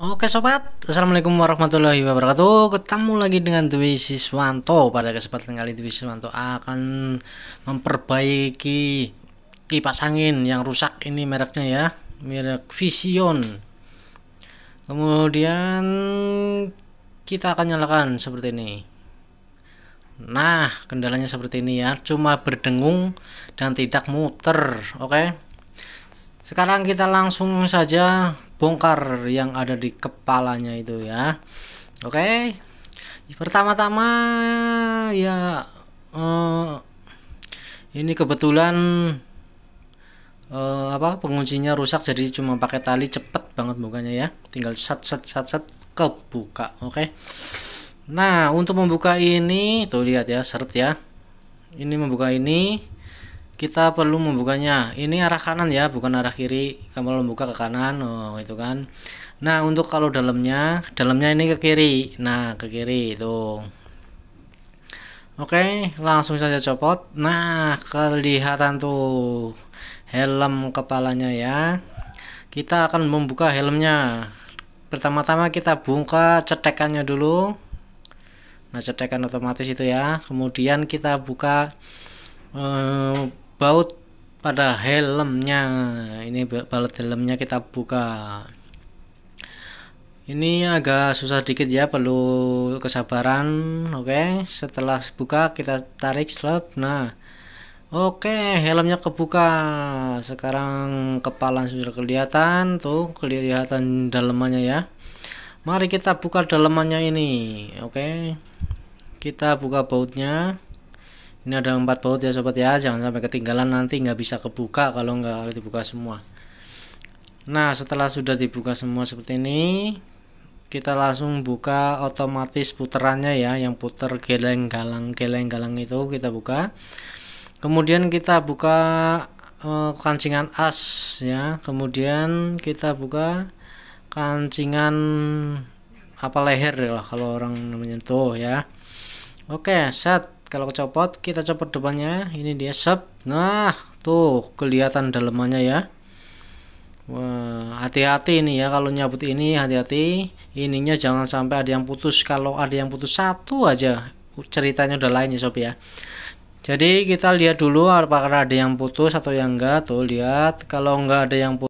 Oke sobat, Assalamualaikum warahmatullahi wabarakatuh Ketemu lagi dengan Dwi Siswanto Pada kesempatan kali Dwi Siswanto akan memperbaiki kipas angin yang rusak ini mereknya ya Merek Vision Kemudian kita akan nyalakan seperti ini Nah kendalanya seperti ini ya Cuma berdengung dan tidak muter Oke Sekarang kita langsung saja bongkar yang ada di kepalanya itu ya oke okay? pertama-tama ya uh, ini kebetulan uh, apa penguncinya rusak jadi cuma pakai tali cepet banget bukanya ya tinggal sat sat sat sat kebuka oke okay? nah untuk membuka ini tuh lihat ya seret ya ini membuka ini kita perlu membukanya ini arah kanan ya bukan arah kiri kamu membuka ke kanan oh itu kan nah untuk kalau dalamnya dalamnya ini ke kiri nah ke kiri itu oke langsung saja copot nah kelihatan tuh helm kepalanya ya kita akan membuka helmnya pertama-tama kita buka cetekannya dulu nah cetekan otomatis itu ya kemudian kita buka eh, baut pada helmnya ini baut helmnya kita buka ini agak susah dikit ya perlu kesabaran oke setelah buka kita tarik slap nah oke helmnya kebuka sekarang kepala sudah kelihatan tuh kelihatan dalemannya ya mari kita buka dalemannya ini oke kita buka bautnya ini ada empat baut ya sobat ya jangan sampai ketinggalan nanti nggak bisa kebuka kalau nggak dibuka semua nah setelah sudah dibuka semua seperti ini kita langsung buka otomatis puterannya ya yang puter geleng galang geleng galang itu kita buka kemudian kita buka eh, kancingan as ya kemudian kita buka kancingan apa leher ya kalau orang menyentuh ya oke set kalau kecopot kita copot depannya ini dia sub nah tuh kelihatan dalamannya ya Wah, hati-hati ini ya kalau nyabut ini hati-hati ininya jangan sampai ada yang putus kalau ada yang putus satu aja ceritanya udah lain ya sob ya jadi kita lihat dulu apakah ada yang putus atau yang enggak tuh lihat kalau enggak ada yang putus